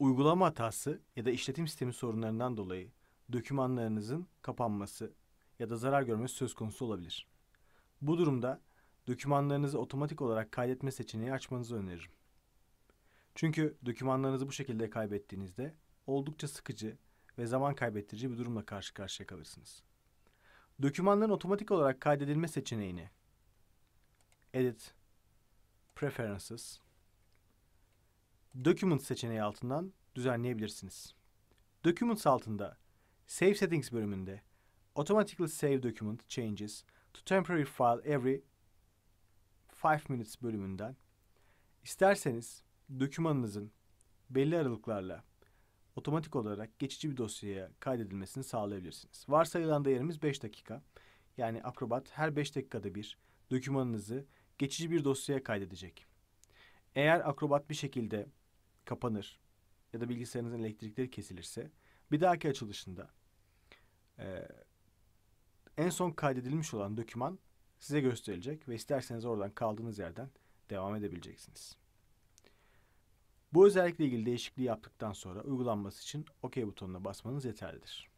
uygulama hatası ya da işletim sistemi sorunlarından dolayı dokümanlarınızın kapanması ya da zarar görmesi söz konusu olabilir. Bu durumda dokümanlarınızı otomatik olarak kaydetme seçeneği açmanızı öneririm. Çünkü dokümanlarınızı bu şekilde kaybettiğinizde oldukça sıkıcı ve zaman kaybettirici bir durumla karşı karşıya kalırsınız. Dokümanların otomatik olarak kaydedilme seçeneğini Edit Preferences Documents seçeneği altından düzenleyebilirsiniz. Documents altında Save Settings bölümünde Automatically Save Document Changes to Temporary File Every 5 Minutes bölümünden isterseniz dokümanınızın belli aralıklarla otomatik olarak geçici bir dosyaya kaydedilmesini sağlayabilirsiniz. Varsayılan değerimiz 5 dakika. Yani Acrobat her 5 dakikada bir dokümanınızı geçici bir dosyaya kaydedecek. Eğer Acrobat bir şekilde kapanır ya da bilgisayarınızın elektrikleri kesilirse bir dahaki açılışında e, en son kaydedilmiş olan doküman size gösterilecek ve isterseniz oradan kaldığınız yerden devam edebileceksiniz. Bu özellikle ilgili değişikliği yaptıktan sonra uygulanması için OK butonuna basmanız yeterlidir.